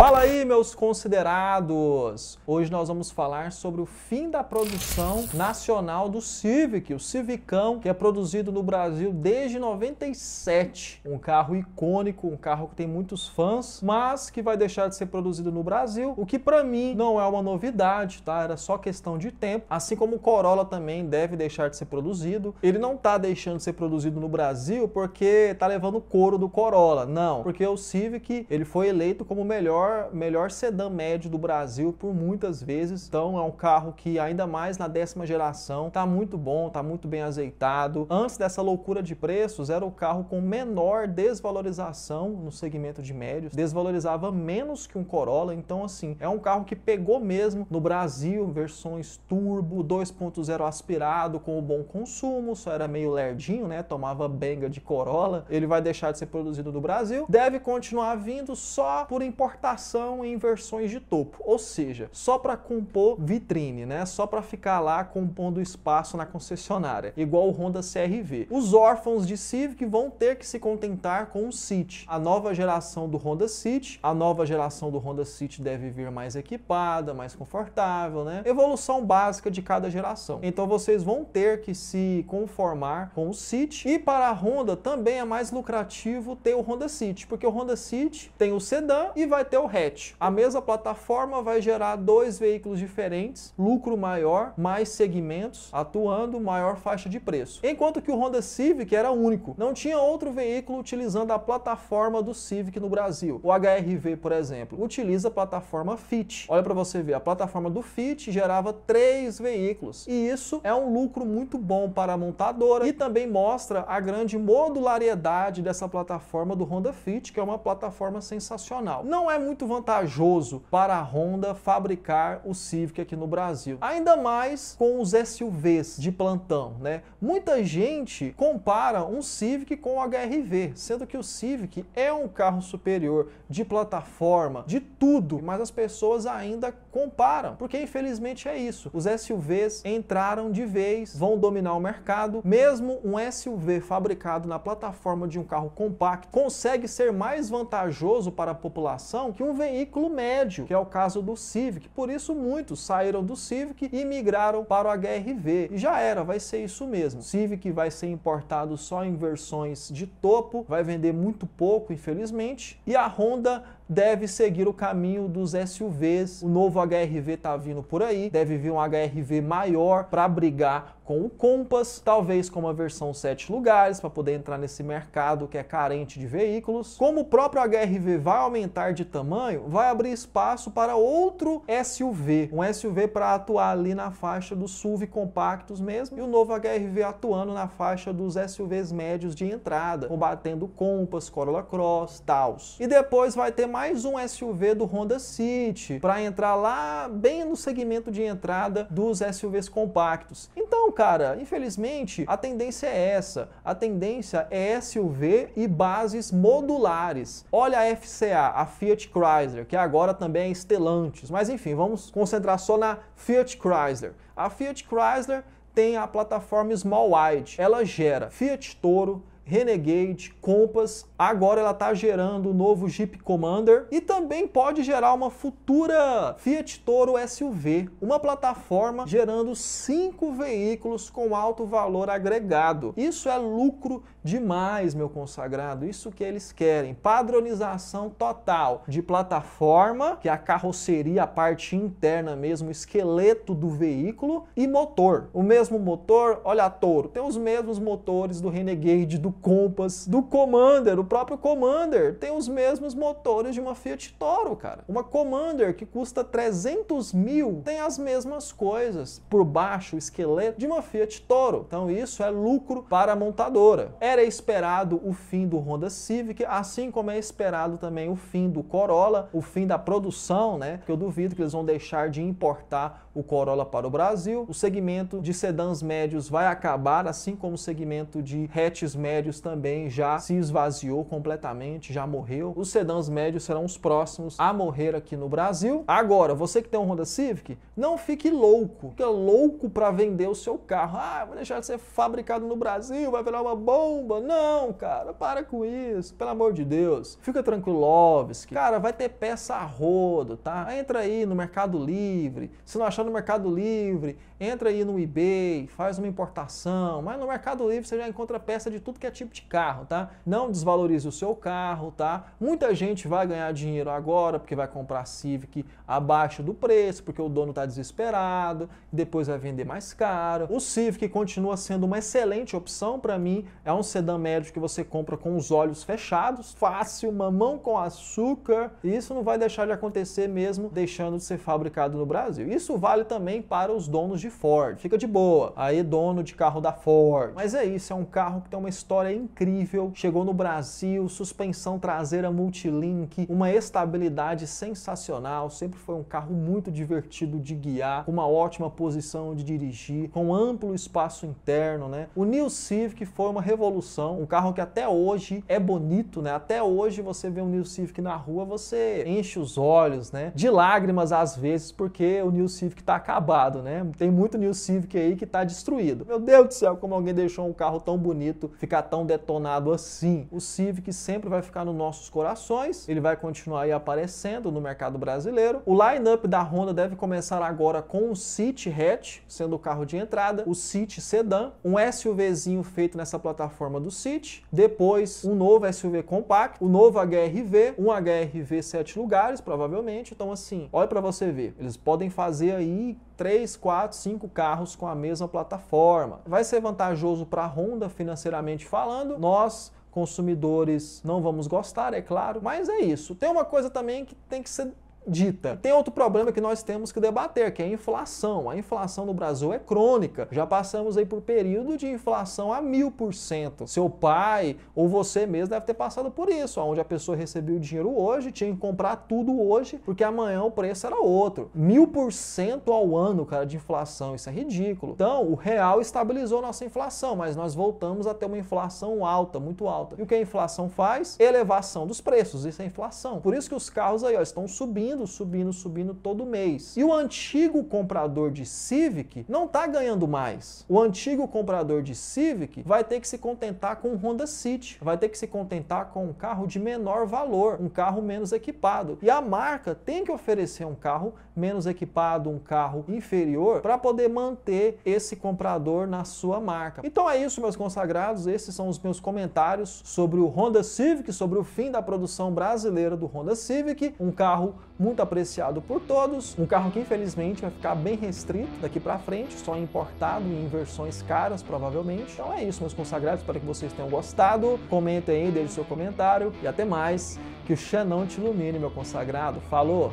Fala aí, meus considerados! Hoje nós vamos falar sobre o fim da produção nacional do Civic, o Civicão, que é produzido no Brasil desde 97. Um carro icônico, um carro que tem muitos fãs, mas que vai deixar de ser produzido no Brasil, o que para mim não é uma novidade, tá? Era só questão de tempo. Assim como o Corolla também deve deixar de ser produzido. Ele não tá deixando de ser produzido no Brasil porque tá levando couro do Corolla, não. Porque o Civic, ele foi eleito como o melhor melhor, melhor sedã médio do Brasil por muitas vezes. Então é um carro que, ainda mais na décima geração, tá muito bom, tá muito bem azeitado. Antes dessa loucura de preços, era o carro com menor desvalorização no segmento de médios, desvalorizava menos que um Corolla. Então, assim, é um carro que pegou mesmo no Brasil, versões turbo, 2.0 aspirado, com o bom consumo, só era meio lerdinho, né? Tomava benga de Corolla. Ele vai deixar de ser produzido no Brasil, deve continuar vindo só por importação aplicação em versões de topo, ou seja, só para compor vitrine, né? Só para ficar lá compondo espaço na concessionária, igual o Honda CRV. Os órfãos de Civic vão ter que se contentar com o City. A nova geração do Honda City, a nova geração do Honda City deve vir mais equipada, mais confortável, né? Evolução básica de cada geração. Então vocês vão ter que se conformar com o City e para a Honda também é mais lucrativo ter o Honda City, porque o Honda City tem o sedã e vai ter o hatch. A mesma plataforma vai gerar dois veículos diferentes, lucro maior, mais segmentos, atuando maior faixa de preço. Enquanto que o Honda Civic era único, não tinha outro veículo utilizando a plataforma do Civic no Brasil. O HRV, por exemplo, utiliza a plataforma Fit. Olha para você ver, a plataforma do Fit gerava três veículos e isso é um lucro muito bom para a montadora e também mostra a grande modularidade dessa plataforma do Honda Fit, que é uma plataforma sensacional. Não é muito muito vantajoso para a Honda fabricar o Civic aqui no Brasil. Ainda mais com os SUVs de plantão, né? Muita gente compara um Civic com o HRV, sendo que o Civic é um carro superior de plataforma, de tudo, mas as pessoas ainda comparam, porque infelizmente é isso. Os SUVs entraram de vez, vão dominar o mercado. Mesmo um SUV fabricado na plataforma de um carro compacto consegue ser mais vantajoso para a população que um veículo médio, que é o caso do Civic. Por isso, muitos saíram do Civic e migraram para o HRV. E já era, vai ser isso mesmo. Civic vai ser importado só em versões de topo, vai vender muito pouco, infelizmente. E a Honda deve seguir o caminho dos SUVs. O novo HRV tá vindo por aí, deve vir um HRV maior para brigar com o Compass, talvez com uma versão 7 lugares para poder entrar nesse mercado que é carente de veículos. Como o próprio HRV vai aumentar de tamanho, vai abrir espaço para outro SUV, um SUV para atuar ali na faixa dos SUV compactos mesmo, e o novo HRV atuando na faixa dos SUVs médios de entrada, combatendo Compass, Corolla Cross, Taos. E depois vai ter mais mais um SUV do Honda City para entrar lá bem no segmento de entrada dos SUVs compactos. Então, cara, infelizmente a tendência é essa. A tendência é SUV e bases modulares. Olha a FCA, a Fiat Chrysler, que agora também é Stellantis. Mas enfim, vamos concentrar só na Fiat Chrysler. A Fiat Chrysler tem a plataforma Small Wide. Ela gera Fiat Toro, Renegade, Compass. Agora ela está gerando o novo Jeep Commander e também pode gerar uma futura Fiat Toro SUV, uma plataforma gerando cinco veículos com alto valor agregado. Isso é lucro demais, meu consagrado. Isso que eles querem. Padronização total de plataforma, que é a carroceria, a parte interna mesmo, o esqueleto do veículo, e motor. O mesmo motor, olha a Toro, tem os mesmos motores do Renegade, do Compass, do Commander. O próprio Commander tem os mesmos motores de uma Fiat Toro, cara. Uma Commander que custa 300 mil tem as mesmas coisas por baixo, o esqueleto de uma Fiat Toro. Então isso é lucro para a montadora. Era esperado o fim do Honda Civic, assim como é esperado também o fim do Corolla, o fim da produção, né? Que eu duvido que eles vão deixar de importar o Corolla para o Brasil. O segmento de sedãs médios vai acabar, assim como o segmento de hatches médios também já se esvaziou completamente, já morreu. Os sedãs médios serão os próximos a morrer aqui no Brasil. Agora, você que tem um Honda Civic, não fique louco. Fica louco para vender o seu carro. Ah, vou deixar de ser fabricado no Brasil, vai virar uma bomba. Não, cara, para com isso, pelo amor de Deus. Fica tranquilo, tranquilovski. Cara, vai ter peça a rodo, tá? Entra aí no Mercado Livre. Se não achar no Mercado Livre, entra aí no eBay, faz uma importação, mas no Mercado Livre você já encontra peça de tudo que é tipo de carro, tá? Não desvalorize o seu carro, tá? Muita gente vai ganhar dinheiro agora porque vai comprar Civic abaixo do preço, porque o dono está desesperado, depois vai vender mais caro. O Civic continua sendo uma excelente opção para mim, é um sedã médio que você compra com os olhos fechados, fácil, mamão com açúcar, e isso não vai deixar de acontecer mesmo deixando de ser fabricado no Brasil. Isso vai vale também para os donos de Ford. Fica de boa, aí dono de carro da Ford. Mas é isso, é um carro que tem uma história incrível. Chegou no Brasil, suspensão traseira multilink, uma estabilidade sensacional. Sempre foi um carro muito divertido de guiar, uma ótima posição de dirigir, com amplo espaço interno, né? O New Civic foi uma revolução, um carro que até hoje é bonito, né? Até hoje você vê um New Civic na rua, você enche os olhos, né? De lágrimas às vezes, porque o New Civic que tá acabado, né? Tem muito New Civic aí que tá destruído. Meu Deus do céu, como alguém deixou um carro tão bonito ficar tão detonado assim? O Civic sempre vai ficar nos nossos corações, ele vai continuar aí aparecendo no mercado brasileiro. O line-up da Honda deve começar agora com o City Hatch, sendo o carro de entrada, o City Sedan, um SUVzinho feito nessa plataforma do City, depois um novo SUV compacto, o novo HRV, um HRV 7 lugares, provavelmente. Então assim, olha para você ver, eles podem fazer aí aí três, quatro, cinco carros com a mesma plataforma. Vai ser vantajoso para a Honda financeiramente falando. Nós consumidores não vamos gostar, é claro, mas é isso. Tem uma coisa também que tem que ser dita. Tem outro problema que nós temos que debater, que é a inflação. A inflação no Brasil é crônica. Já passamos aí por período de inflação a mil por cento. Seu pai ou você mesmo deve ter passado por isso, onde a pessoa recebeu o dinheiro hoje, tinha que comprar tudo hoje, porque amanhã o preço era outro. Mil por cento ao ano, cara, de inflação. Isso é ridículo. Então, o real estabilizou nossa inflação, mas nós voltamos a ter uma inflação alta, muito alta. E o que a inflação faz? Elevação dos preços. Isso é inflação. Por isso que os carros aí ó, estão subindo subindo, subindo, subindo todo mês. E o antigo comprador de Civic não está ganhando mais. O antigo comprador de Civic vai ter que se contentar com um Honda City, vai ter que se contentar com um carro de menor valor, um carro menos equipado. E a marca tem que oferecer um carro menos equipado, um carro inferior, para poder manter esse comprador na sua marca. Então é isso, meus consagrados. Esses são os meus comentários sobre o Honda Civic, sobre o fim da produção brasileira do Honda Civic, um carro muito apreciado por todos, um carro que infelizmente vai ficar bem restrito daqui para frente, só importado em versões caras provavelmente. Então é isso, meus consagrados, espero que vocês tenham gostado. Comentem aí, deixe seu comentário e até mais. Que o Xanão te ilumine, meu consagrado. Falou!